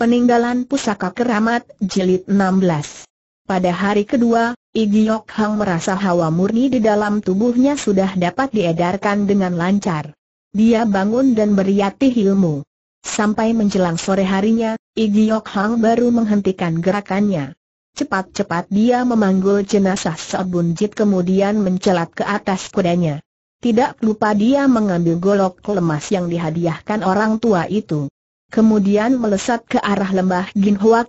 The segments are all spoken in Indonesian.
Peninggalan Pusaka Keramat Jilid 16 Pada hari kedua, Igiok Hang merasa hawa murni di dalam tubuhnya sudah dapat diedarkan dengan lancar. Dia bangun dan beriati ilmu. Sampai menjelang sore harinya, Igiok Hang baru menghentikan gerakannya. Cepat-cepat dia memanggul jenazah Jit kemudian mencelat ke atas kudanya. Tidak lupa dia mengambil golok lemas yang dihadiahkan orang tua itu kemudian melesat ke arah lembah Gin Hoa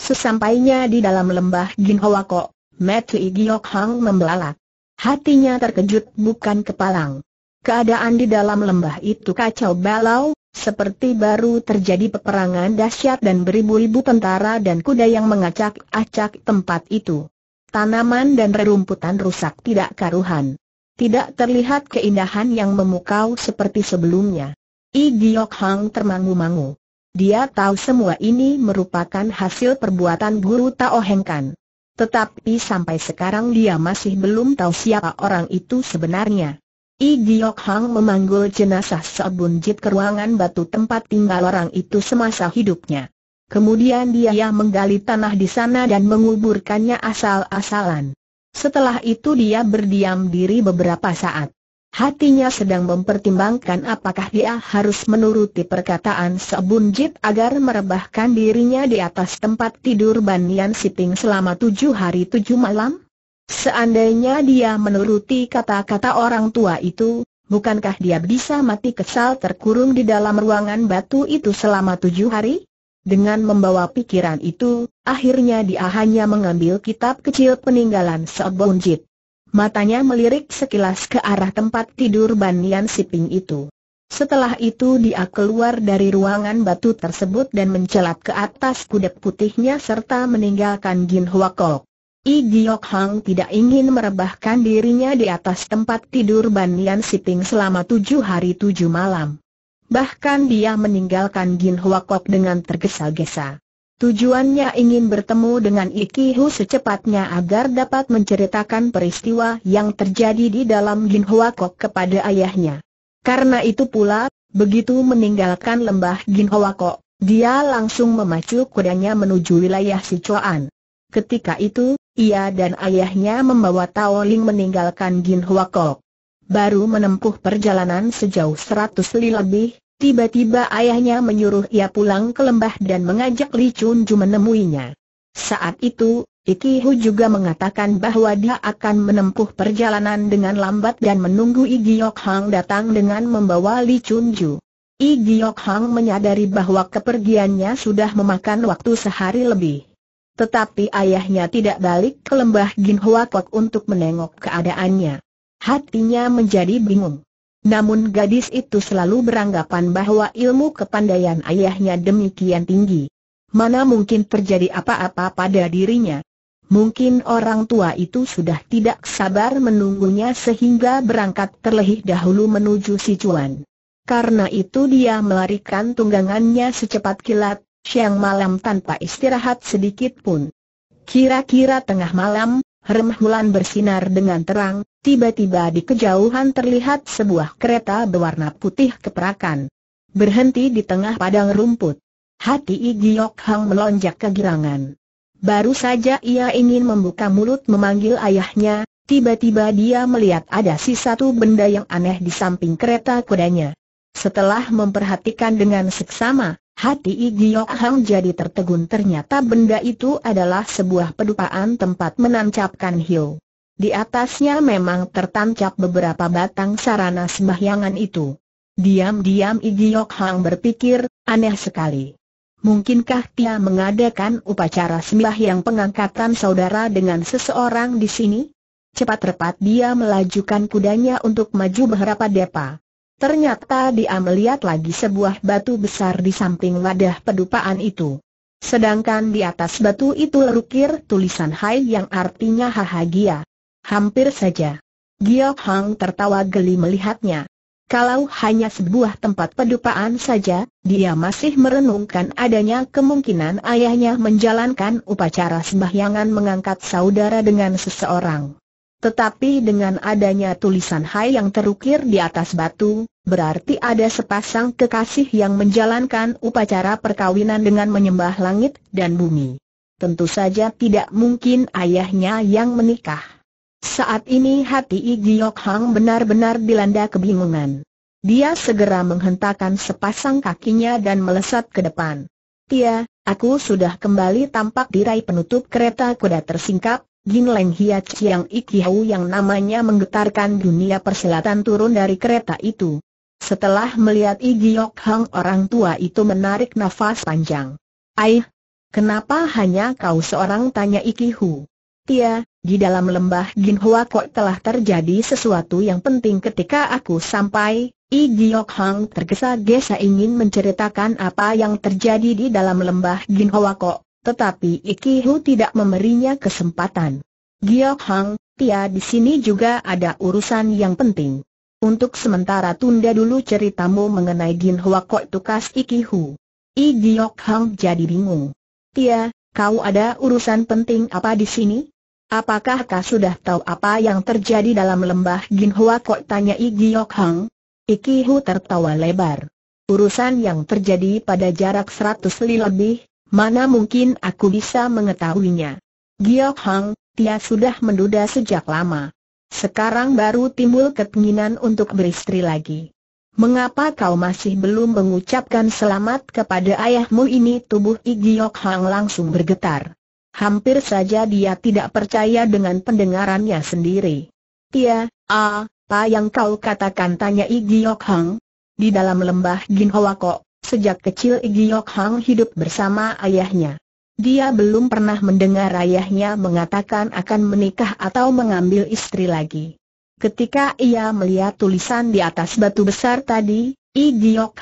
Sesampainya di dalam lembah Gin Hoa Kok, Matui Hang membelalak. Hatinya terkejut bukan kepalang. Keadaan di dalam lembah itu kacau balau, seperti baru terjadi peperangan dahsyat dan beribu-ribu tentara dan kuda yang mengacak-acak tempat itu. Tanaman dan rerumputan rusak tidak karuhan. Tidak terlihat keindahan yang memukau seperti sebelumnya. I Giok Hang termangu-mangu. Dia tahu semua ini merupakan hasil perbuatan guru Tao Heng Kan. Tetapi sampai sekarang dia masih belum tahu siapa orang itu sebenarnya. I Giok Hang memanggul jenazah Sobun Jit ke ruangan batu tempat tinggal orang itu semasa hidupnya. Kemudian dia menggali tanah di sana dan menguburkannya asal-asalan. Setelah itu dia berdiam diri beberapa saat. Hatinya sedang mempertimbangkan apakah dia harus menuruti perkataan Sebunjit agar merebahkan dirinya di atas tempat tidur Banyan Siting selama tujuh hari tujuh malam. Seandainya dia menuruti kata-kata orang tua itu, bukankah dia bisa mati kesal terkurung di dalam ruangan batu itu selama tujuh hari? Dengan membawa pikiran itu, akhirnya dia hanya mengambil kitab kecil peninggalan Sebunjit matanya melirik sekilas ke arah tempat tidur Ban Yan Siping itu. Setelah itu dia keluar dari ruangan batu tersebut dan mencelat ke atas kuda putihnya serta meninggalkan Gin Hwa Kok. I Giok Hang tidak ingin merebahkan dirinya di atas tempat tidur Ban Yan Siping selama tujuh hari tujuh malam. Bahkan dia meninggalkan Gin Hwa Kok dengan tergesa-gesa. Tujuannya ingin bertemu dengan Ikihu secepatnya agar dapat menceritakan peristiwa yang terjadi di dalam Jin Hua Kok kepada ayahnya. Karena itu pula, begitu meninggalkan lembah Jin Hua Kok, dia langsung memacu kudanya menuju wilayah Sichuan. Ketika itu, ia dan ayahnya membawa Tao meninggalkan Jin Hua Kok. Baru menempuh perjalanan sejauh 100 li lebih, Tiba-tiba ayahnya menyuruh ia pulang ke lembah dan mengajak Li Chun Ju menemuinya. Saat itu, Iki Hu juga mengatakan bahwa dia akan menempuh perjalanan dengan lambat dan menunggu Igi Yok Hang datang dengan membawa Li Chun Ju. Igi Yok Hang menyadari bahwa kepergiannya sudah memakan waktu sehari lebih. Tetapi ayahnya tidak balik ke lembah Gin Hua Kok untuk menengok keadaannya. Hatinya menjadi bingung. Namun gadis itu selalu beranggapan bahwa ilmu kepandaian ayahnya demikian tinggi. Mana mungkin terjadi apa-apa pada dirinya. Mungkin orang tua itu sudah tidak sabar menunggunya sehingga berangkat terlebih dahulu menuju Sichuan. Karena itu dia melarikan tunggangannya secepat kilat, siang malam tanpa istirahat sedikit pun. Kira-kira tengah malam, Remah bersinar dengan terang, tiba-tiba di kejauhan terlihat sebuah kereta berwarna putih keperakan. Berhenti di tengah padang rumput. Hati Igiok Hang melonjak kegirangan. Baru saja ia ingin membuka mulut memanggil ayahnya, tiba-tiba dia melihat ada sisa satu benda yang aneh di samping kereta kudanya. Setelah memperhatikan dengan seksama, Hati Igiok Hang jadi tertegun ternyata benda itu adalah sebuah pedupaan tempat menancapkan hiu. Di atasnya memang tertancap beberapa batang sarana sembahyangan itu. Diam-diam Igiok Hang berpikir, aneh sekali. Mungkinkah dia mengadakan upacara yang pengangkatan saudara dengan seseorang di sini? Cepat-cepat dia melajukan kudanya untuk maju beberapa depa. Ternyata dia melihat lagi sebuah batu besar di samping wadah pedupaan itu. Sedangkan di atas batu itu lukir tulisan Hai yang artinya hahagia. Hampir saja. Giok Hang tertawa geli melihatnya. Kalau hanya sebuah tempat pedupaan saja, dia masih merenungkan adanya kemungkinan ayahnya menjalankan upacara sembahyangan mengangkat saudara dengan seseorang. Tetapi dengan adanya tulisan Hai yang terukir di atas batu, berarti ada sepasang kekasih yang menjalankan upacara perkawinan dengan menyembah langit dan bumi. Tentu saja tidak mungkin ayahnya yang menikah. Saat ini hati Igiok Hang benar-benar dilanda kebingungan. Dia segera menghentakkan sepasang kakinya dan melesat ke depan. Tia, aku sudah kembali tampak tirai penutup kereta kuda tersingkap, Jin Leng Hiat Chiang Ikihu yang namanya menggetarkan dunia perselatan turun dari kereta itu. Setelah melihat Igiok Hang orang tua itu menarik nafas panjang. Aih, kenapa hanya kau seorang tanya Hu. Tia, di dalam lembah Jin Hua kok telah terjadi sesuatu yang penting ketika aku sampai, Igiok Hang tergesa-gesa ingin menceritakan apa yang terjadi di dalam lembah Jin Hua kok. Tetapi Ikihu tidak memberinya kesempatan. Giok Hang, Tia di sini juga ada urusan yang penting. Untuk sementara tunda dulu ceritamu mengenai Gin Hua Kok Tukas Ikihu. I Giok Hang jadi bingung. Tia, kau ada urusan penting apa di sini? Apakah kau sudah tahu apa yang terjadi dalam lembah Gin Hua Kok tanya I Giok Hang? Ikihu tertawa lebar. Urusan yang terjadi pada jarak seratus li lebih, Mana mungkin aku bisa mengetahuinya? Giok Hang, dia sudah menduda sejak lama. Sekarang baru timbul keinginan untuk beristri lagi. Mengapa kau masih belum mengucapkan selamat kepada ayahmu ini? Tubuh Giok Hang langsung bergetar. Hampir saja dia tidak percaya dengan pendengarannya sendiri. Tia, apa yang kau katakan? Tanya Giok Hang. Di dalam lembah Ginhawakok. Sejak kecil Iggyokhang Hang hidup bersama ayahnya. Dia belum pernah mendengar ayahnya mengatakan akan menikah atau mengambil istri lagi. Ketika ia melihat tulisan di atas batu besar tadi, I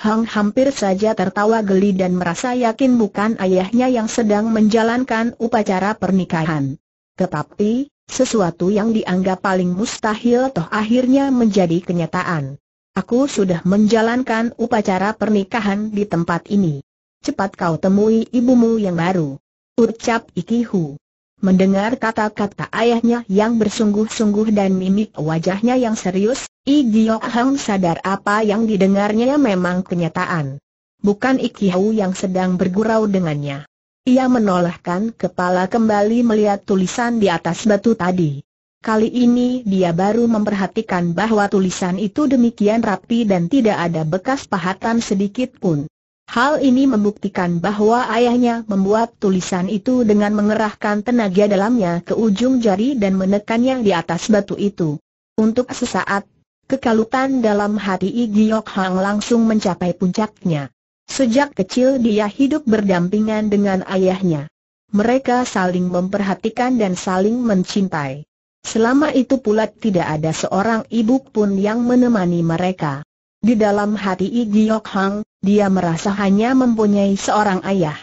Hang hampir saja tertawa geli dan merasa yakin bukan ayahnya yang sedang menjalankan upacara pernikahan. Tetapi, sesuatu yang dianggap paling mustahil toh akhirnya menjadi kenyataan. Aku sudah menjalankan upacara pernikahan di tempat ini. Cepat kau temui ibumu yang baru. Ucap Ikihu. Mendengar kata-kata ayahnya yang bersungguh-sungguh dan mimik wajahnya yang serius, Igio Hang sadar apa yang didengarnya memang kenyataan. Bukan Ikihu yang sedang bergurau dengannya. Ia menolehkan kepala kembali melihat tulisan di atas batu tadi. Kali ini dia baru memperhatikan bahwa tulisan itu demikian rapi dan tidak ada bekas pahatan sedikit pun. Hal ini membuktikan bahwa ayahnya membuat tulisan itu dengan mengerahkan tenaga dalamnya ke ujung jari dan menekannya di atas batu itu. Untuk sesaat, kekalutan dalam hati Igiok Hang langsung mencapai puncaknya. Sejak kecil dia hidup berdampingan dengan ayahnya. Mereka saling memperhatikan dan saling mencintai. Selama itu pula tidak ada seorang ibu pun yang menemani mereka. Di dalam hati Igiok Hang, dia merasa hanya mempunyai seorang ayah.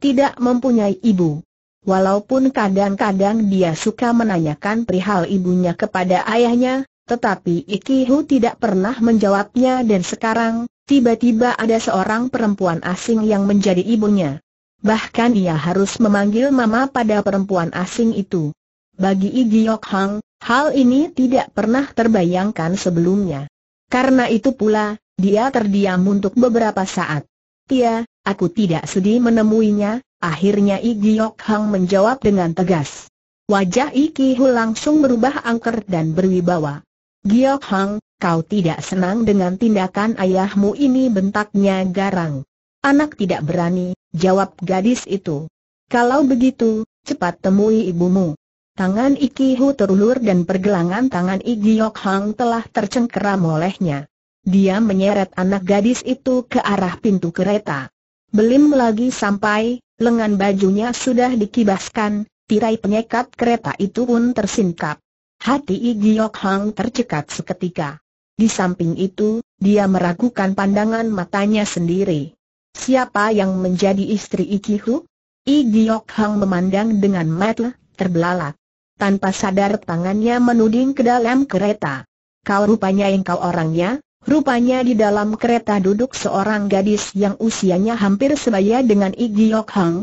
Tidak mempunyai ibu. Walaupun kadang-kadang dia suka menanyakan perihal ibunya kepada ayahnya, tetapi Ikihu tidak pernah menjawabnya dan sekarang, tiba-tiba ada seorang perempuan asing yang menjadi ibunya. Bahkan ia harus memanggil mama pada perempuan asing itu. Bagi Igiok Hang, hal ini tidak pernah terbayangkan sebelumnya. Karena itu pula, dia terdiam untuk beberapa saat. Tia, aku tidak sedih menemuinya, akhirnya Igiok Hang menjawab dengan tegas. Wajah Iki Hu langsung berubah angker dan berwibawa. Giok Hang, kau tidak senang dengan tindakan ayahmu ini bentaknya garang. Anak tidak berani, jawab gadis itu. Kalau begitu, cepat temui ibumu. Tangan Iki Hu terulur dan pergelangan tangan Igi Yok Hang telah tercengkeram olehnya. Dia menyeret anak gadis itu ke arah pintu kereta. Belim lagi sampai, lengan bajunya sudah dikibaskan, tirai penyekat kereta itu pun tersingkap. Hati Igi Yok Hang tercekat seketika. Di samping itu, dia meragukan pandangan matanya sendiri. Siapa yang menjadi istri Iki Hu? Igi Yok Hang memandang dengan mata terbelalak. Tanpa sadar tangannya menuding ke dalam kereta. Kau rupanya yang kau orangnya, rupanya di dalam kereta duduk seorang gadis yang usianya hampir sebaya dengan Igi Yok Hang.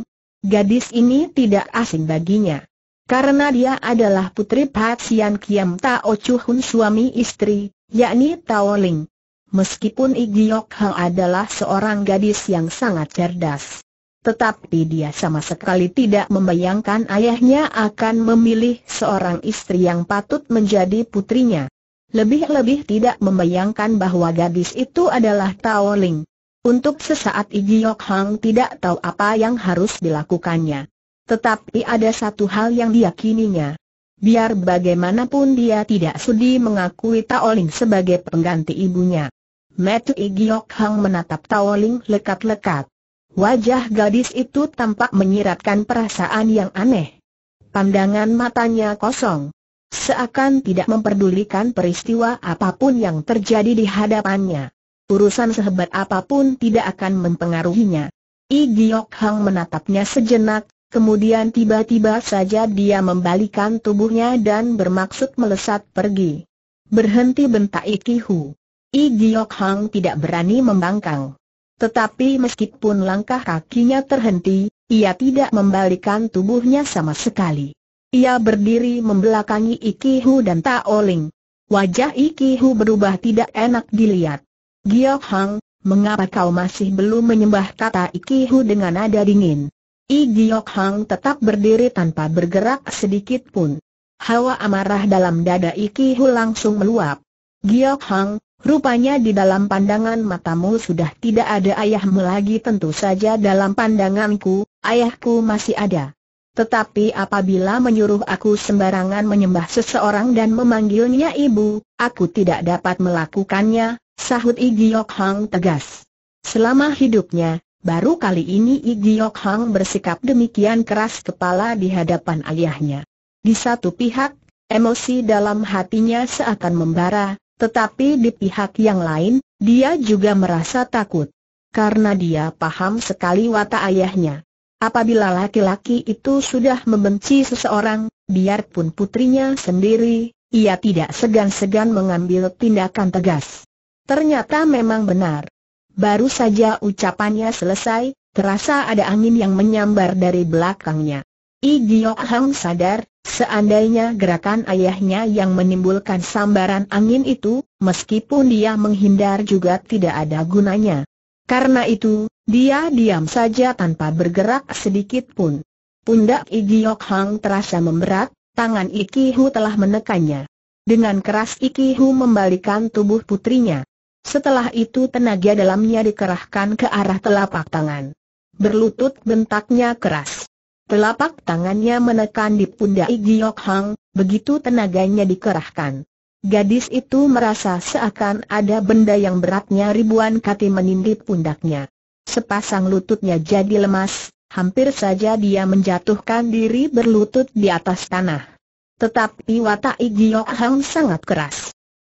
Gadis ini tidak asing baginya. Karena dia adalah putri Pat Sian Kiam Tao Chu Hun suami istri, yakni Tao Ling. Meskipun Igi Yok Hang adalah seorang gadis yang sangat cerdas tetapi dia sama sekali tidak membayangkan ayahnya akan memilih seorang istri yang patut menjadi putrinya. Lebih-lebih tidak membayangkan bahwa gadis itu adalah Tao Ling. Untuk sesaat Igi Yok Hang tidak tahu apa yang harus dilakukannya. Tetapi ada satu hal yang diyakininya. Biar bagaimanapun dia tidak sudi mengakui Tao Ling sebagai pengganti ibunya. Metu Igi Yok Hang menatap Tao Ling lekat-lekat. Wajah gadis itu tampak menyiratkan perasaan yang aneh. Pandangan matanya kosong. Seakan tidak memperdulikan peristiwa apapun yang terjadi di hadapannya. Urusan sehebat apapun tidak akan mempengaruhinya. I Giok Hang menatapnya sejenak, kemudian tiba-tiba saja dia membalikan tubuhnya dan bermaksud melesat pergi. Berhenti bentak Iki Hu. I Giok Hang tidak berani membangkang. Tetapi meskipun langkah kakinya terhenti, ia tidak membalikan tubuhnya sama sekali. Ia berdiri membelakangi Ikihu dan Taoling. Wajah Ikihu berubah tidak enak dilihat. Gio Hang, mengapa kau masih belum menyembah kata Ikihu dengan nada dingin? I Gio Hang tetap berdiri tanpa bergerak sedikit pun. Hawa amarah dalam dada Ikihu langsung meluap. Gio Hang, Rupanya di dalam pandangan matamu sudah tidak ada ayahmu lagi tentu saja dalam pandanganku, ayahku masih ada. Tetapi apabila menyuruh aku sembarangan menyembah seseorang dan memanggilnya ibu, aku tidak dapat melakukannya, sahut Iggyokhang Hang tegas. Selama hidupnya, baru kali ini Iggyokhang Hang bersikap demikian keras kepala di hadapan ayahnya. Di satu pihak, emosi dalam hatinya seakan membara, tetapi di pihak yang lain, dia juga merasa takut. Karena dia paham sekali watak ayahnya. Apabila laki-laki itu sudah membenci seseorang, biarpun putrinya sendiri, ia tidak segan-segan mengambil tindakan tegas. Ternyata memang benar. Baru saja ucapannya selesai, terasa ada angin yang menyambar dari belakangnya. Igiok Hang sadar, Seandainya gerakan ayahnya yang menimbulkan sambaran angin itu, meskipun dia menghindar juga tidak ada gunanya. Karena itu, dia diam saja tanpa bergerak sedikit pun. Pundak Yok Hang terasa memberat, tangan Ikihu telah menekannya. Dengan keras Ikihu membalikan tubuh putrinya. Setelah itu tenaga dalamnya dikerahkan ke arah telapak tangan. Berlutut bentaknya keras. Telapak tangannya menekan di pundak Giok Hang, begitu tenaganya dikerahkan. Gadis itu merasa seakan ada benda yang beratnya ribuan kati menindih pundaknya. Sepasang lututnya jadi lemas, hampir saja dia menjatuhkan diri berlutut di atas tanah. Tetapi watak Giok Hang sangat keras.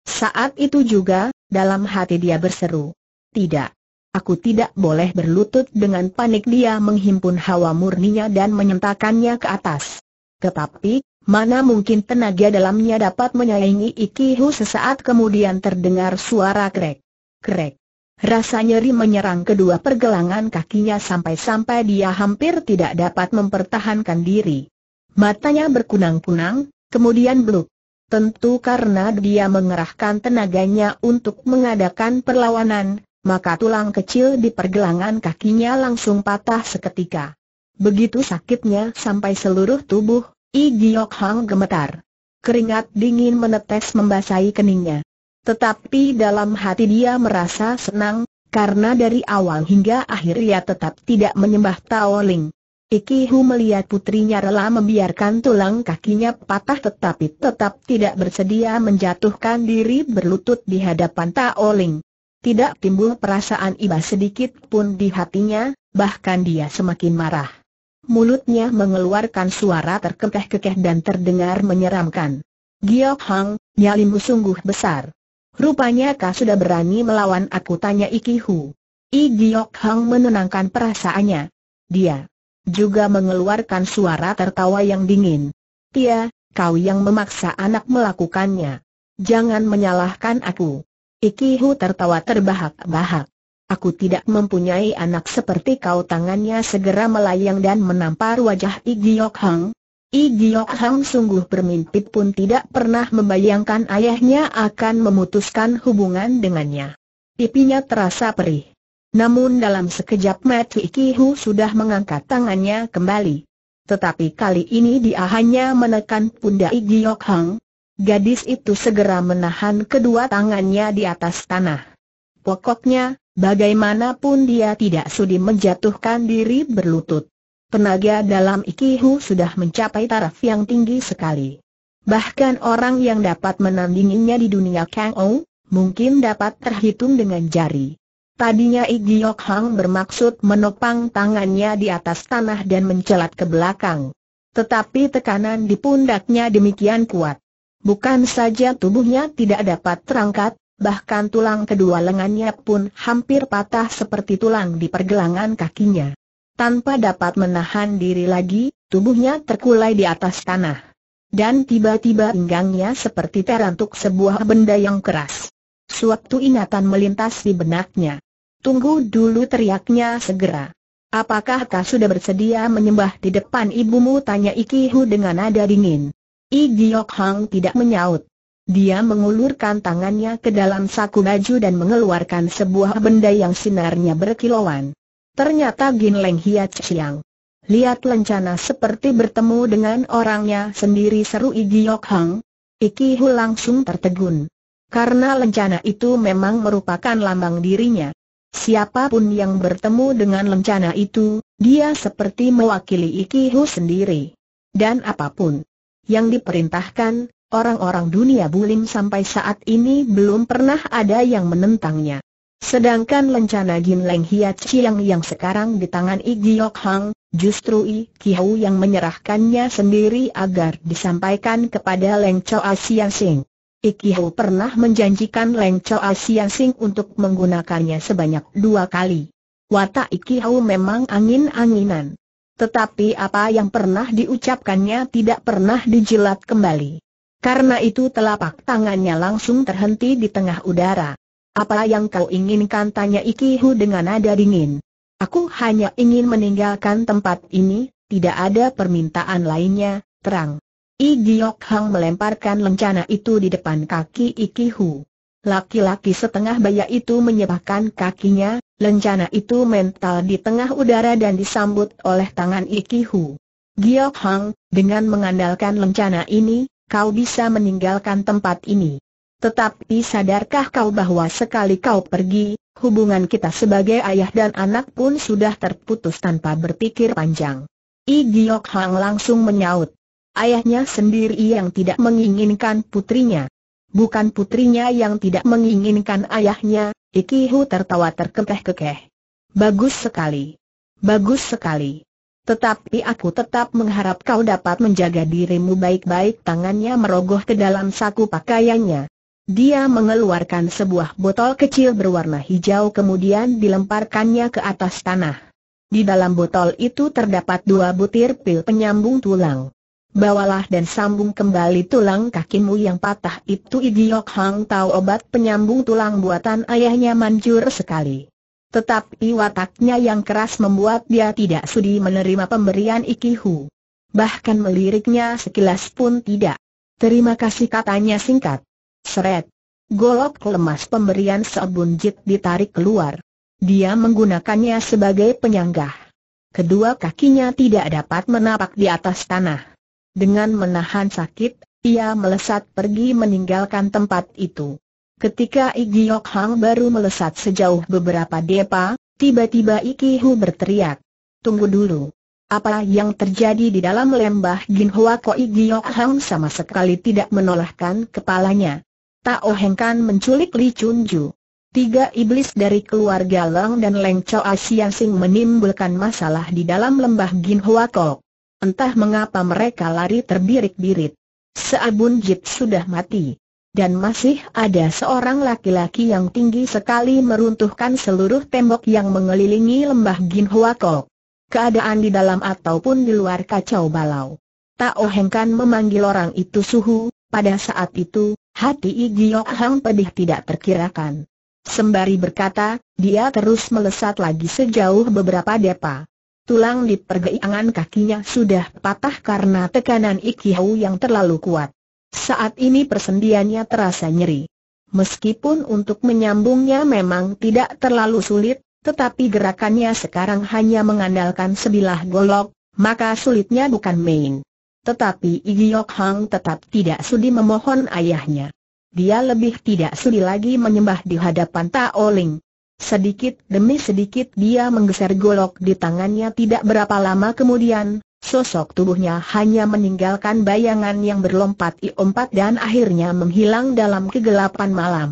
Saat itu juga, dalam hati dia berseru. Tidak, Aku tidak boleh berlutut dengan panik dia menghimpun hawa murninya dan menyentakannya ke atas. Tetapi, mana mungkin tenaga dalamnya dapat menyaingi Ikihu sesaat kemudian terdengar suara krek. Krek. Rasa nyeri menyerang kedua pergelangan kakinya sampai-sampai dia hampir tidak dapat mempertahankan diri. Matanya berkunang-kunang, kemudian bluk. Tentu karena dia mengerahkan tenaganya untuk mengadakan perlawanan, maka tulang kecil di pergelangan kakinya langsung patah seketika. Begitu sakitnya sampai seluruh tubuh, I Giok Hang gemetar. Keringat dingin menetes membasahi keningnya. Tetapi dalam hati dia merasa senang, karena dari awal hingga akhir ia tetap tidak menyembah Tao Ling. Iki Hu melihat putrinya rela membiarkan tulang kakinya patah tetapi tetap tidak bersedia menjatuhkan diri berlutut di hadapan Tao Ling tidak timbul perasaan iba sedikit pun di hatinya, bahkan dia semakin marah. Mulutnya mengeluarkan suara terkekeh-kekeh dan terdengar menyeramkan. Giok Hang, nyalimu sungguh besar. Rupanya kau sudah berani melawan aku tanya Iki Hu. I Giok Hang menenangkan perasaannya. Dia juga mengeluarkan suara tertawa yang dingin. Tia, kau yang memaksa anak melakukannya. Jangan menyalahkan aku. Ikihu tertawa terbahak-bahak. Aku tidak mempunyai anak seperti kau tangannya segera melayang dan menampar wajah Igiok Hang. Igiok Hang sungguh bermimpi pun tidak pernah membayangkan ayahnya akan memutuskan hubungan dengannya. Pipinya terasa perih. Namun dalam sekejap mata Hu sudah mengangkat tangannya kembali. Tetapi kali ini dia hanya menekan pundak Yok Hang, Gadis itu segera menahan kedua tangannya di atas tanah. Pokoknya, bagaimanapun dia tidak sudi menjatuhkan diri berlutut. Tenaga dalam Ikihu sudah mencapai taraf yang tinggi sekali. Bahkan orang yang dapat menandinginya di dunia Kang Ou, mungkin dapat terhitung dengan jari. Tadinya Igiok Hang bermaksud menopang tangannya di atas tanah dan mencelat ke belakang. Tetapi tekanan di pundaknya demikian kuat Bukan saja tubuhnya tidak dapat terangkat, bahkan tulang kedua lengannya pun hampir patah seperti tulang di pergelangan kakinya. Tanpa dapat menahan diri lagi, tubuhnya terkulai di atas tanah. Dan tiba-tiba pinggangnya seperti terantuk sebuah benda yang keras. Suatu ingatan melintas di benaknya. Tunggu dulu teriaknya segera. Apakah kau sudah bersedia menyembah di depan ibumu? Tanya Ikihu dengan nada dingin. I Giok Hang tidak menyaut. Dia mengulurkan tangannya ke dalam saku baju dan mengeluarkan sebuah benda yang sinarnya berkilauan. Ternyata Gin Leng Hiat Siang. Lihat lencana seperti bertemu dengan orangnya sendiri seru I Giok Hang. Iki Hu langsung tertegun. Karena lencana itu memang merupakan lambang dirinya. Siapapun yang bertemu dengan lencana itu, dia seperti mewakili Iki Hu sendiri. Dan apapun yang diperintahkan, orang-orang dunia bulim sampai saat ini belum pernah ada yang menentangnya. Sedangkan lencana Gin Leng Hiat Chiang yang sekarang di tangan I Giok Hang, justru I Kiau yang menyerahkannya sendiri agar disampaikan kepada Leng Choa Siang Sing. I Kiau pernah menjanjikan Leng Choa Siang Sing untuk menggunakannya sebanyak dua kali. Watak I Kiau memang angin-anginan. Tetapi apa yang pernah diucapkannya tidak pernah dijilat kembali. Karena itu telapak tangannya langsung terhenti di tengah udara. Apa yang kau inginkan tanya Ikihu dengan nada dingin. Aku hanya ingin meninggalkan tempat ini, tidak ada permintaan lainnya, terang. I Hang melemparkan lencana itu di depan kaki Ikihu. Laki-laki setengah baya itu menyebabkan kakinya, lencana itu mental di tengah udara dan disambut oleh tangan Ikihu. Giok Hang, dengan mengandalkan lencana ini, kau bisa meninggalkan tempat ini. Tetapi sadarkah kau bahwa sekali kau pergi, hubungan kita sebagai ayah dan anak pun sudah terputus tanpa berpikir panjang. I Giok Hang langsung menyaut ayahnya sendiri yang tidak menginginkan putrinya bukan putrinya yang tidak menginginkan ayahnya, Ikihu tertawa terkekeh-kekeh. Bagus sekali. Bagus sekali. Tetapi aku tetap mengharap kau dapat menjaga dirimu baik-baik tangannya merogoh ke dalam saku pakaiannya. Dia mengeluarkan sebuah botol kecil berwarna hijau kemudian dilemparkannya ke atas tanah. Di dalam botol itu terdapat dua butir pil penyambung tulang bawalah dan sambung kembali tulang kakimu yang patah itu Idiok Hang tahu obat penyambung tulang buatan ayahnya manjur sekali. Tetapi wataknya yang keras membuat dia tidak sudi menerima pemberian Ikihu. Bahkan meliriknya sekilas pun tidak. Terima kasih katanya singkat. Seret. Golok lemas pemberian jit ditarik keluar. Dia menggunakannya sebagai penyanggah. Kedua kakinya tidak dapat menapak di atas tanah. Dengan menahan sakit, ia melesat pergi meninggalkan tempat itu. Ketika Igi Yok Hang baru melesat sejauh beberapa depa, tiba-tiba Iki Hu berteriak. Tunggu dulu. Apa yang terjadi di dalam lembah Ginhua Ko Igi Yok Hang sama sekali tidak menolakkan kepalanya. Tak ohengkan menculik Li Chunju. Tiga iblis dari keluarga Leng dan Leng Choa Asian Sing menimbulkan masalah di dalam lembah Ginhua Ko. Entah mengapa mereka lari terbirik-birit. Seabun Jit sudah mati. Dan masih ada seorang laki-laki yang tinggi sekali meruntuhkan seluruh tembok yang mengelilingi lembah Gin Kok. Keadaan di dalam ataupun di luar kacau balau. Tak ohengkan memanggil orang itu suhu, pada saat itu, hati Giok Hang pedih tidak terkirakan. Sembari berkata, dia terus melesat lagi sejauh beberapa depa tulang di pergelangan kakinya sudah patah karena tekanan ikhau yang terlalu kuat. Saat ini persendiannya terasa nyeri. Meskipun untuk menyambungnya memang tidak terlalu sulit, tetapi gerakannya sekarang hanya mengandalkan sebilah golok, maka sulitnya bukan main. Tetapi Yok Hang tetap tidak sudi memohon ayahnya. Dia lebih tidak sudi lagi menyembah di hadapan Taoling. Sedikit demi sedikit dia menggeser golok di tangannya tidak berapa lama kemudian, sosok tubuhnya hanya meninggalkan bayangan yang berlompat empat dan akhirnya menghilang dalam kegelapan malam.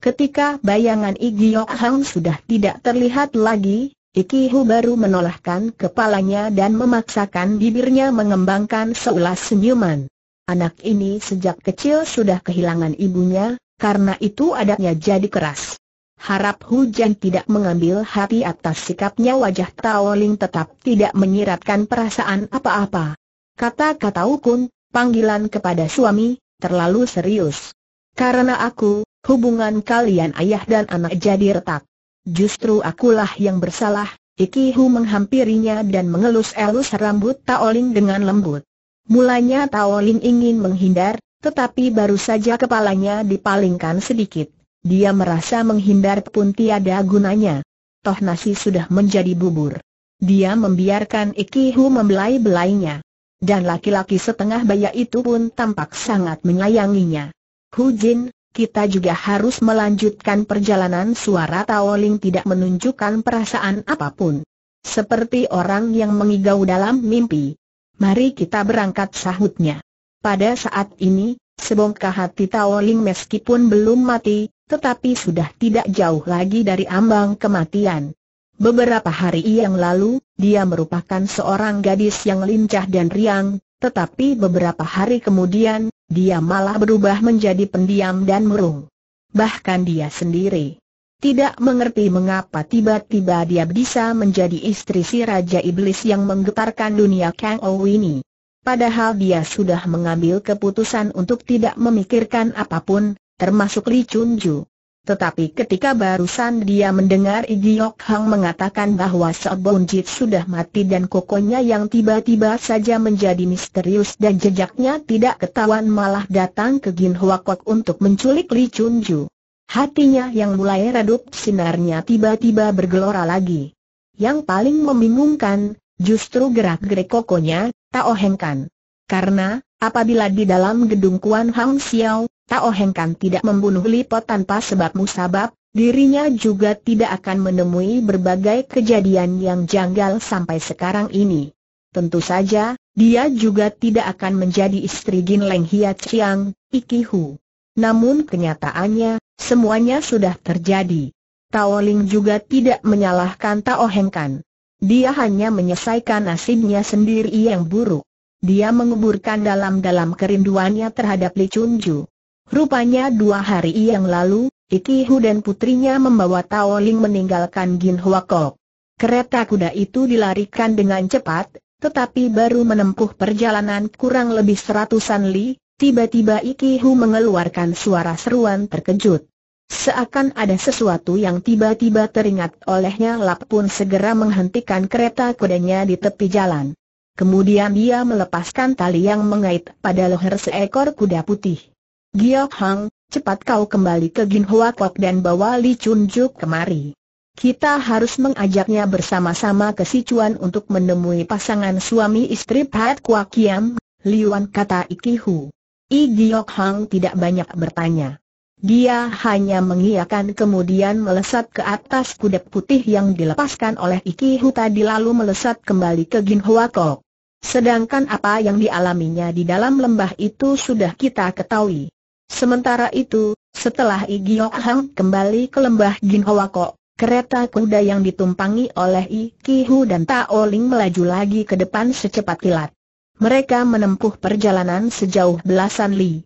Ketika bayangan giok Hang sudah tidak terlihat lagi, Ikihu baru menolakkan kepalanya dan memaksakan bibirnya mengembangkan seulas senyuman. Anak ini sejak kecil sudah kehilangan ibunya, karena itu adatnya jadi keras. Harap hujan tidak mengambil hati atas sikapnya wajah Taoling tetap tidak menyiratkan perasaan apa-apa. Kata-kata Ukun, panggilan kepada suami, terlalu serius. Karena aku, hubungan kalian ayah dan anak jadi retak. Justru akulah yang bersalah, Ikihu menghampirinya dan mengelus-elus rambut Taoling dengan lembut. Mulanya Taoling ingin menghindar, tetapi baru saja kepalanya dipalingkan sedikit dia merasa menghindar pun tiada gunanya. Toh nasi sudah menjadi bubur. Dia membiarkan Ikihu membelai-belainya. Dan laki-laki setengah baya itu pun tampak sangat menyayanginya. Hu Jin, kita juga harus melanjutkan perjalanan suara Taoling tidak menunjukkan perasaan apapun. Seperti orang yang mengigau dalam mimpi. Mari kita berangkat sahutnya. Pada saat ini, Sebongkah hati Tao meskipun belum mati, tetapi sudah tidak jauh lagi dari ambang kematian. Beberapa hari yang lalu, dia merupakan seorang gadis yang lincah dan riang, tetapi beberapa hari kemudian, dia malah berubah menjadi pendiam dan murung. Bahkan dia sendiri tidak mengerti mengapa tiba-tiba dia bisa menjadi istri si Raja Iblis yang menggetarkan dunia Kang Ou ini. Padahal dia sudah mengambil keputusan untuk tidak memikirkan apapun, termasuk Li Chunju. Tetapi ketika barusan dia mendengar Igiok Hang mengatakan bahwa Sobon Jit sudah mati dan kokonya yang tiba-tiba saja menjadi misterius dan jejaknya tidak ketahuan malah datang ke Gin Hwa untuk menculik Li Chunju. Hatinya yang mulai redup sinarnya tiba-tiba bergelora lagi. Yang paling membingungkan, justru gerak-gerik kokonya, Tao Hengkan. Karena, apabila di dalam gedung Kuan Hang Xiao, Tao Hengkan tidak membunuh Lipo tanpa sebab musabab, dirinya juga tidak akan menemui berbagai kejadian yang janggal sampai sekarang ini. Tentu saja, dia juga tidak akan menjadi istri Gin Leng Hia Chiang, Iki Hu. Namun kenyataannya, semuanya sudah terjadi. Tao Ling juga tidak menyalahkan Tao Hengkan. Dia hanya menyelesaikan nasibnya sendiri yang buruk. Dia menguburkan dalam-dalam kerinduannya terhadap Li Chunju. Rupanya dua hari yang lalu, Ikihu dan putrinya membawa Tao Ling meninggalkan Gin Hua Kereta kuda itu dilarikan dengan cepat, tetapi baru menempuh perjalanan kurang lebih seratusan li, tiba-tiba Ikihu mengeluarkan suara seruan terkejut. Seakan ada sesuatu yang tiba-tiba teringat olehnya Lap pun segera menghentikan kereta kudanya di tepi jalan. Kemudian dia melepaskan tali yang mengait pada leher seekor kuda putih. Giok Hang, cepat kau kembali ke Gin Kok dan bawa Li Chun kemari. Kita harus mengajaknya bersama-sama ke Sichuan untuk menemui pasangan suami istri Pat Kwa Kiam, Liuan kata Iki Hu. I Giok Hang tidak banyak bertanya. Dia hanya mengiyakan kemudian melesat ke atas kuda putih yang dilepaskan oleh Iki tadi lalu melesat kembali ke Gin Hua Kok. Sedangkan apa yang dialaminya di dalam lembah itu sudah kita ketahui. Sementara itu, setelah Igi Yok Hang kembali ke lembah Gin Hua Kok, kereta kuda yang ditumpangi oleh Iki Hu dan Tao Ling melaju lagi ke depan secepat kilat. Mereka menempuh perjalanan sejauh belasan li.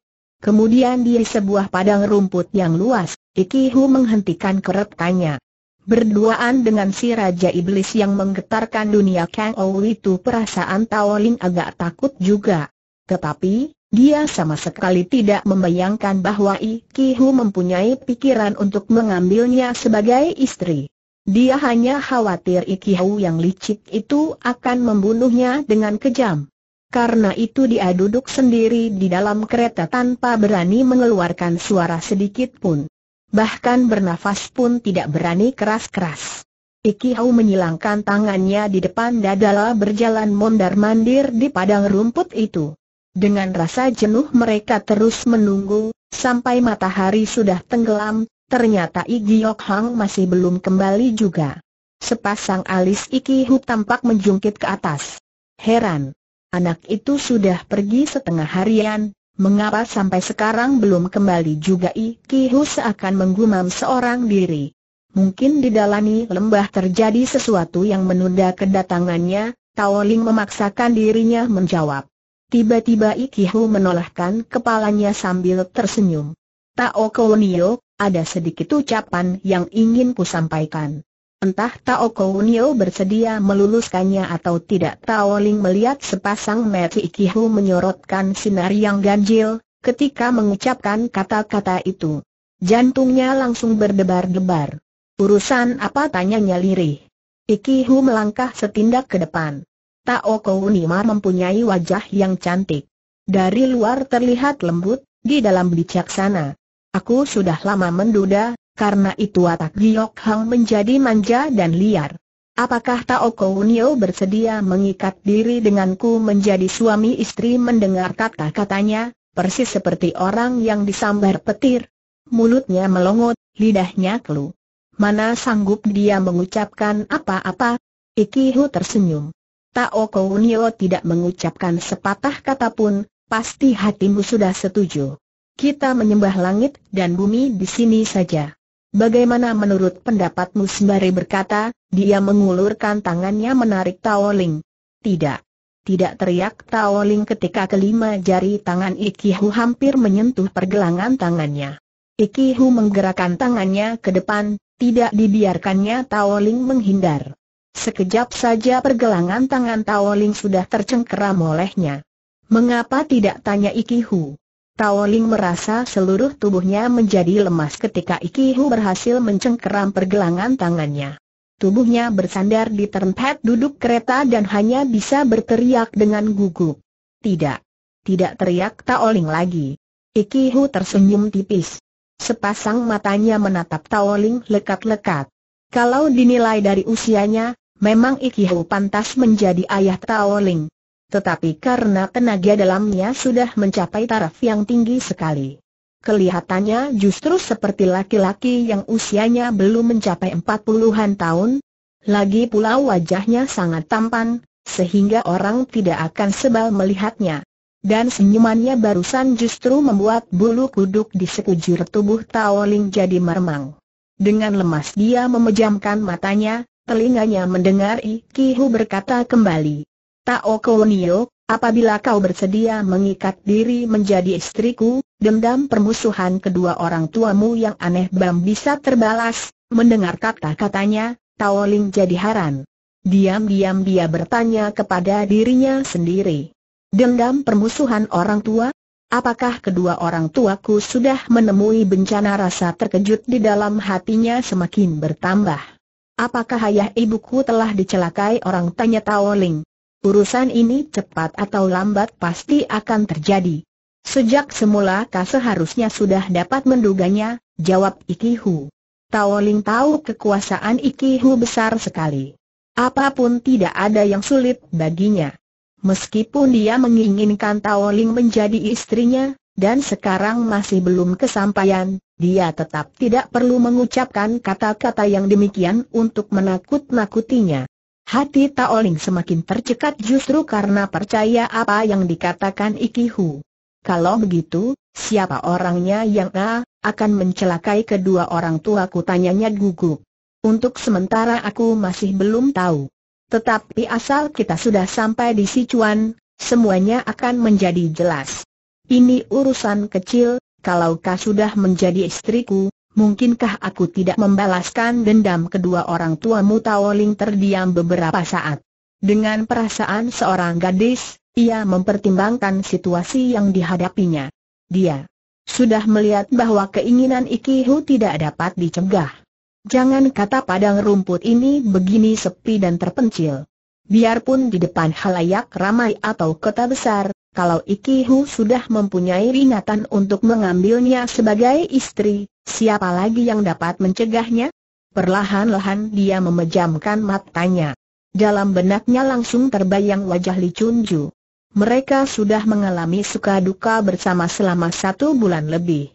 Kemudian di sebuah padang rumput yang luas, Ikihu menghentikan keretanya. Berduaan dengan si Raja Iblis yang menggetarkan dunia Kang Ou itu perasaan Ling agak takut juga. Tetapi, dia sama sekali tidak membayangkan bahwa Ikihu mempunyai pikiran untuk mengambilnya sebagai istri. Dia hanya khawatir Ikihu yang licik itu akan membunuhnya dengan kejam. Karena itu dia duduk sendiri di dalam kereta tanpa berani mengeluarkan suara sedikit pun. Bahkan bernafas pun tidak berani keras-keras. Iki Hau menyilangkan tangannya di depan dadala berjalan mondar-mandir di padang rumput itu. Dengan rasa jenuh mereka terus menunggu, sampai matahari sudah tenggelam, ternyata Iki Yok Hang masih belum kembali juga. Sepasang alis Iki Hau tampak menjungkit ke atas. Heran, anak itu sudah pergi setengah harian, mengapa sampai sekarang belum kembali juga I Kihus akan menggumam seorang diri. Mungkin di dalami lembah terjadi sesuatu yang menunda kedatangannya, Taoling memaksakan dirinya menjawab. Tiba-tiba Ikihu menolakkan kepalanya sambil tersenyum. Tao Kounio, ada sedikit ucapan yang ingin ku sampaikan. Entah Tao Kounio bersedia meluluskannya atau tidak Tao Ling melihat sepasang mata Ikihu menyorotkan sinar yang ganjil, ketika mengucapkan kata-kata itu. Jantungnya langsung berdebar-debar. Urusan apa tanyanya lirih. Ikihu melangkah setindak ke depan. Tao Kounima mempunyai wajah yang cantik. Dari luar terlihat lembut, di dalam bijaksana. Aku sudah lama menduda, karena itu watak Giok Hang menjadi manja dan liar. Apakah Tao Kounio bersedia mengikat diri denganku menjadi suami istri mendengar kata-katanya, persis seperti orang yang disambar petir? Mulutnya melongot, lidahnya kelu. Mana sanggup dia mengucapkan apa-apa? Ikihu tersenyum. Tao Kounio tidak mengucapkan sepatah kata pun, pasti hatimu sudah setuju. Kita menyembah langit dan bumi di sini saja. Bagaimana menurut pendapatmu sembari berkata, dia mengulurkan tangannya menarik Ling. Tidak. Tidak teriak Ling ketika kelima jari tangan Ikihu hampir menyentuh pergelangan tangannya. Ikihu menggerakkan tangannya ke depan, tidak dibiarkannya Ling menghindar. Sekejap saja pergelangan tangan Ling sudah tercengkeram olehnya. Mengapa tidak tanya Ikihu? Tao Ling merasa seluruh tubuhnya menjadi lemas ketika Ikihu berhasil mencengkeram pergelangan tangannya. Tubuhnya bersandar di terempat duduk kereta dan hanya bisa berteriak dengan gugup. Tidak. Tidak teriak Tao Ling lagi. Ikihu tersenyum tipis. Sepasang matanya menatap Tao Ling lekat-lekat. Kalau dinilai dari usianya, memang Ikihu pantas menjadi ayah Tao Ling. Tetapi karena tenaga dalamnya sudah mencapai taraf yang tinggi sekali. Kelihatannya justru seperti laki-laki yang usianya belum mencapai empat puluhan tahun. Lagi pula wajahnya sangat tampan, sehingga orang tidak akan sebal melihatnya. Dan senyumannya barusan justru membuat bulu kuduk di sekujur tubuh Taoling jadi meremang. Dengan lemas dia memejamkan matanya, telinganya mendengar Hu berkata kembali, Tao Kounio, apabila kau bersedia mengikat diri menjadi istriku, dendam permusuhan kedua orang tuamu yang aneh bam bisa terbalas, mendengar kata-katanya, Tao Ling jadi haran. Diam-diam dia bertanya kepada dirinya sendiri. Dendam permusuhan orang tua? Apakah kedua orang tuaku sudah menemui bencana rasa terkejut di dalam hatinya semakin bertambah? Apakah ayah ibuku telah dicelakai orang tanya Tao Ling? Urusan ini cepat atau lambat pasti akan terjadi. Sejak semula kau seharusnya sudah dapat menduganya, jawab Ikihu. Tao tahu kekuasaan Ikihu besar sekali. Apapun tidak ada yang sulit baginya. Meskipun dia menginginkan Tao menjadi istrinya, dan sekarang masih belum kesampaian, dia tetap tidak perlu mengucapkan kata-kata yang demikian untuk menakut-nakutinya. Hati Taoling semakin tercekat justru karena percaya apa yang dikatakan Ikihu. Kalau begitu, siapa orangnya yang A, akan mencelakai kedua orang tuaku tanyanya gugup. Untuk sementara aku masih belum tahu. Tetapi asal kita sudah sampai di Sichuan, semuanya akan menjadi jelas. Ini urusan kecil, kalau kau sudah menjadi istriku, mungkinkah aku tidak membalaskan dendam kedua orang tuamu Taoling terdiam beberapa saat. Dengan perasaan seorang gadis, ia mempertimbangkan situasi yang dihadapinya. Dia sudah melihat bahwa keinginan Ikihu tidak dapat dicegah. Jangan kata padang rumput ini begini sepi dan terpencil. Biarpun di depan halayak ramai atau kota besar, kalau Iki Hu sudah mempunyai ringatan untuk mengambilnya sebagai istri, siapa lagi yang dapat mencegahnya? Perlahan-lahan dia memejamkan matanya. Dalam benaknya langsung terbayang wajah Li Chunju. Mereka sudah mengalami suka duka bersama selama satu bulan lebih.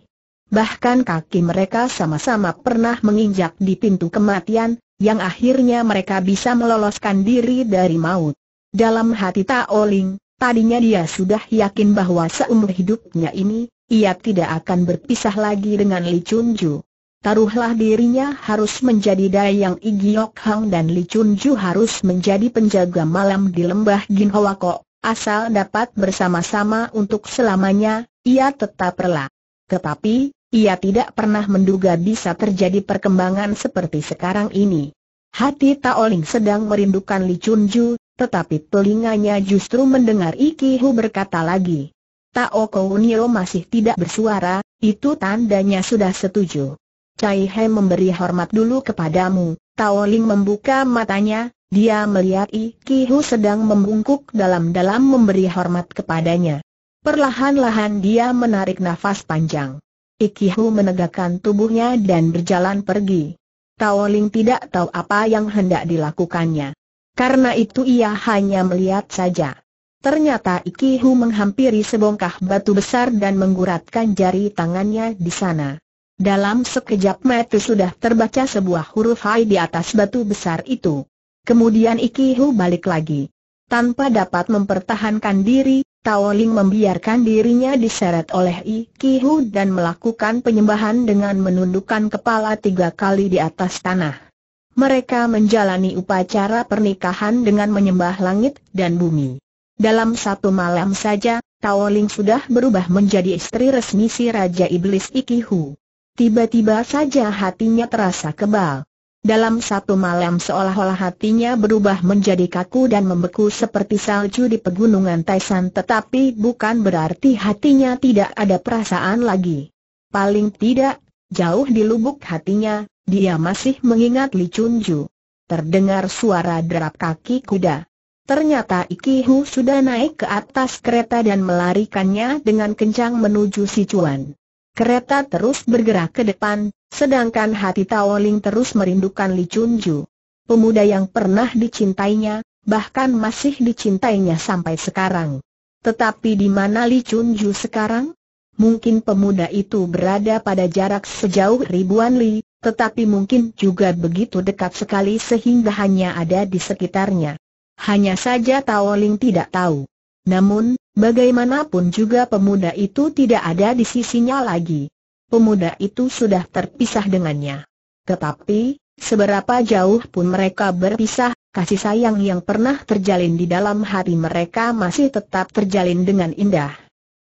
Bahkan kaki mereka sama-sama pernah menginjak di pintu kematian, yang akhirnya mereka bisa meloloskan diri dari maut. Dalam hati Taoling, Tadinya dia sudah yakin bahwa seumur hidupnya ini, ia tidak akan berpisah lagi dengan Li Chunju. Taruhlah dirinya harus menjadi dayang yang Igiok Hang dan Li Chunju harus menjadi penjaga malam di lembah Ginhawako, asal dapat bersama-sama untuk selamanya, ia tetap rela. Tetapi, ia tidak pernah menduga bisa terjadi perkembangan seperti sekarang ini. Hati Taoling sedang merindukan Li Chunju, tetapi telinganya justru mendengar Iki Hu berkata lagi. Tao Unio masih tidak bersuara, itu tandanya sudah setuju. Cai He memberi hormat dulu kepadamu, Tao Ling membuka matanya, dia melihat Iki Hu sedang membungkuk dalam-dalam memberi hormat kepadanya. Perlahan-lahan dia menarik nafas panjang. Iki Hu menegakkan tubuhnya dan berjalan pergi. Tao Ling tidak tahu apa yang hendak dilakukannya. Karena itu ia hanya melihat saja. Ternyata Ikihu menghampiri sebongkah batu besar dan mengguratkan jari tangannya di sana. Dalam sekejap mata sudah terbaca sebuah huruf Hai di atas batu besar itu. Kemudian Ikihu balik lagi. Tanpa dapat mempertahankan diri, Tao Ling membiarkan dirinya diseret oleh Ikihu dan melakukan penyembahan dengan menundukkan kepala tiga kali di atas tanah mereka menjalani upacara pernikahan dengan menyembah langit dan bumi. Dalam satu malam saja, Tao Ling sudah berubah menjadi istri resmi si Raja Iblis Iki Hu. Tiba-tiba saja hatinya terasa kebal. Dalam satu malam seolah-olah hatinya berubah menjadi kaku dan membeku seperti salju di pegunungan Taisan tetapi bukan berarti hatinya tidak ada perasaan lagi. Paling tidak, Jauh di lubuk hatinya, dia masih mengingat Li Chunju. Terdengar suara derap kaki kuda. Ternyata Ikihu sudah naik ke atas kereta dan melarikannya dengan kencang menuju Sichuan. Kereta terus bergerak ke depan, sedangkan hati Taoling terus merindukan Li Chunju. Pemuda yang pernah dicintainya, bahkan masih dicintainya sampai sekarang. Tetapi di mana Li Chunju sekarang? Mungkin pemuda itu berada pada jarak sejauh ribuan li, tetapi mungkin juga begitu dekat sekali sehingga hanya ada di sekitarnya. Hanya saja Tao Ling tidak tahu. Namun, bagaimanapun juga pemuda itu tidak ada di sisinya lagi. Pemuda itu sudah terpisah dengannya. Tetapi, seberapa jauh pun mereka berpisah, kasih sayang yang pernah terjalin di dalam hati mereka masih tetap terjalin dengan indah.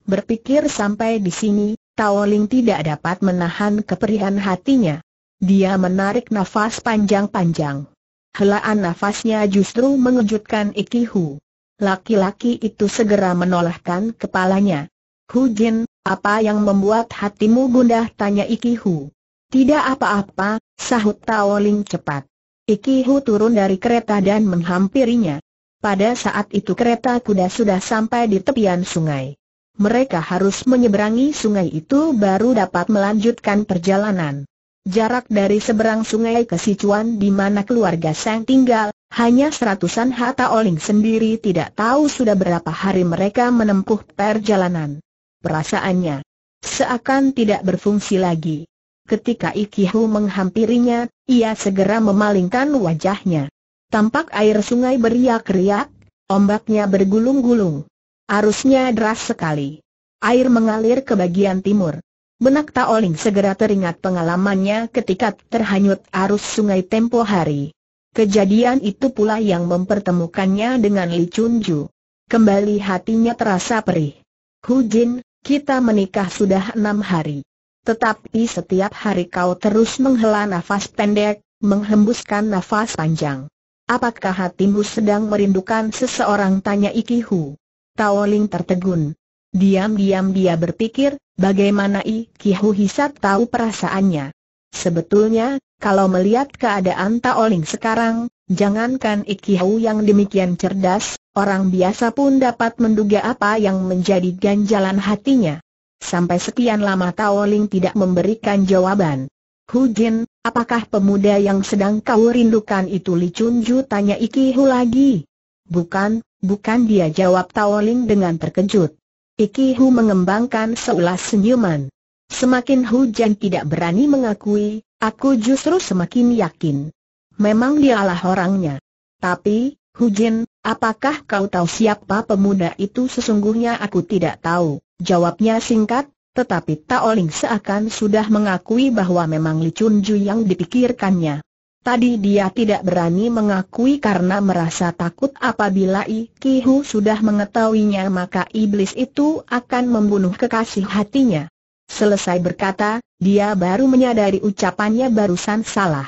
Berpikir sampai di sini, Taoling tidak dapat menahan keperihan hatinya. Dia menarik nafas panjang-panjang. Helaan nafasnya justru mengejutkan Iki Hu. Laki-laki itu segera menolakkan kepalanya. Hu Jin, apa yang membuat hatimu gundah tanya Iki Hu. Tidak apa-apa, sahut Taoling cepat. Iki Hu turun dari kereta dan menghampirinya. Pada saat itu kereta kuda sudah sampai di tepian sungai mereka harus menyeberangi sungai itu baru dapat melanjutkan perjalanan. Jarak dari seberang sungai ke Sichuan di mana keluarga Sang tinggal, hanya seratusan Hata Oling sendiri tidak tahu sudah berapa hari mereka menempuh perjalanan. Perasaannya seakan tidak berfungsi lagi. Ketika Ikihu menghampirinya, ia segera memalingkan wajahnya. Tampak air sungai beriak-riak, ombaknya bergulung-gulung. Arusnya deras sekali. Air mengalir ke bagian timur. Benak Taoling segera teringat pengalamannya ketika terhanyut arus sungai tempo hari. Kejadian itu pula yang mempertemukannya dengan Li Chunju. Kembali hatinya terasa perih. Hu Jin, kita menikah sudah enam hari. Tetapi setiap hari kau terus menghela nafas pendek, menghembuskan nafas panjang. Apakah hatimu sedang merindukan seseorang? Tanya Iki Hu. Taoling tertegun. Diam-diam dia berpikir, bagaimana I Kihu Hisat tahu perasaannya. Sebetulnya, kalau melihat keadaan Taoling sekarang, jangankan I Kihu yang demikian cerdas, orang biasa pun dapat menduga apa yang menjadi ganjalan hatinya. Sampai sekian lama Taoling tidak memberikan jawaban. Hu Jin, apakah pemuda yang sedang kau rindukan itu Li Chun tanya I Kihu lagi? Bukan, Bukan dia jawab Taoling dengan terkejut. Iki Hu mengembangkan seulas senyuman. Semakin Hu hujan tidak berani mengakui, aku justru semakin yakin. Memang dialah orangnya. Tapi, Hu Jin, apakah kau tahu siapa pemuda itu sesungguhnya aku tidak tahu. Jawabnya singkat, tetapi Taoling seakan sudah mengakui bahwa memang Li Chun Ju yang dipikirkannya. Tadi dia tidak berani mengakui karena merasa takut apabila Ikihu sudah mengetahuinya maka iblis itu akan membunuh kekasih hatinya. Selesai berkata, dia baru menyadari ucapannya barusan salah.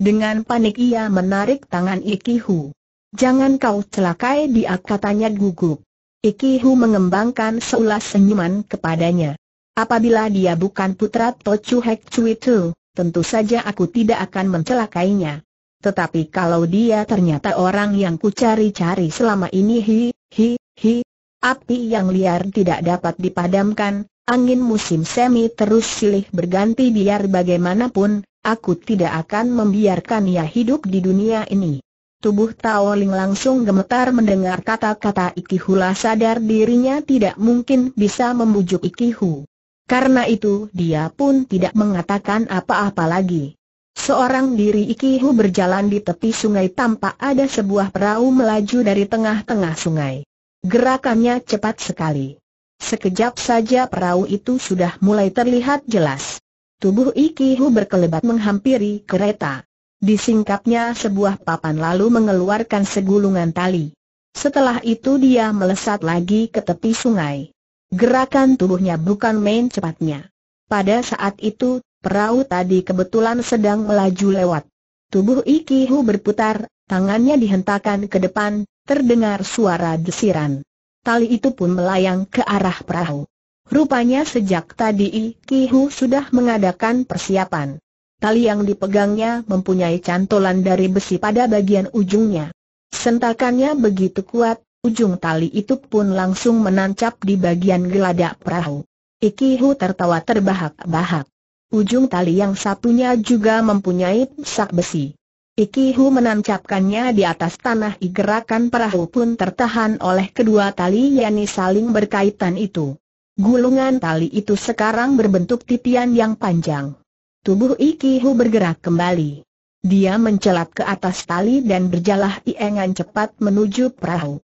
Dengan panik ia menarik tangan Ikihu. Jangan kau celakai dia katanya gugup. Ikihu mengembangkan seulas senyuman kepadanya. Apabila dia bukan putra Tochu Hek Cui Tu, tentu saja aku tidak akan mencelakainya. Tetapi kalau dia ternyata orang yang ku cari cari selama ini hi, hi, hi, api yang liar tidak dapat dipadamkan, angin musim semi terus silih berganti biar bagaimanapun, aku tidak akan membiarkannya hidup di dunia ini. Tubuh Tao Ling langsung gemetar mendengar kata-kata Iki Hula sadar dirinya tidak mungkin bisa membujuk Iki Hu. Karena itu dia pun tidak mengatakan apa-apa lagi. Seorang diri Ikihu berjalan di tepi sungai tanpa ada sebuah perahu melaju dari tengah-tengah sungai. Gerakannya cepat sekali. Sekejap saja perahu itu sudah mulai terlihat jelas. Tubuh Ikihu berkelebat menghampiri kereta. Disingkapnya sebuah papan lalu mengeluarkan segulungan tali. Setelah itu dia melesat lagi ke tepi sungai. Gerakan tubuhnya bukan main cepatnya. Pada saat itu, perahu tadi kebetulan sedang melaju lewat. Tubuh Ikihu berputar, tangannya dihentakkan ke depan, terdengar suara desiran. Tali itu pun melayang ke arah perahu. Rupanya sejak tadi Ikihu sudah mengadakan persiapan. Tali yang dipegangnya mempunyai cantolan dari besi pada bagian ujungnya. Sentakannya begitu kuat, Ujung tali itu pun langsung menancap di bagian geladak perahu. Ikihu tertawa terbahak-bahak. Ujung tali yang satunya juga mempunyai sak besi. Ikihu menancapkannya di atas tanah gerakan perahu pun tertahan oleh kedua tali yang saling berkaitan itu. Gulungan tali itu sekarang berbentuk titian yang panjang. Tubuh Ikihu bergerak kembali. Dia mencelat ke atas tali dan berjalah iengan cepat menuju perahu.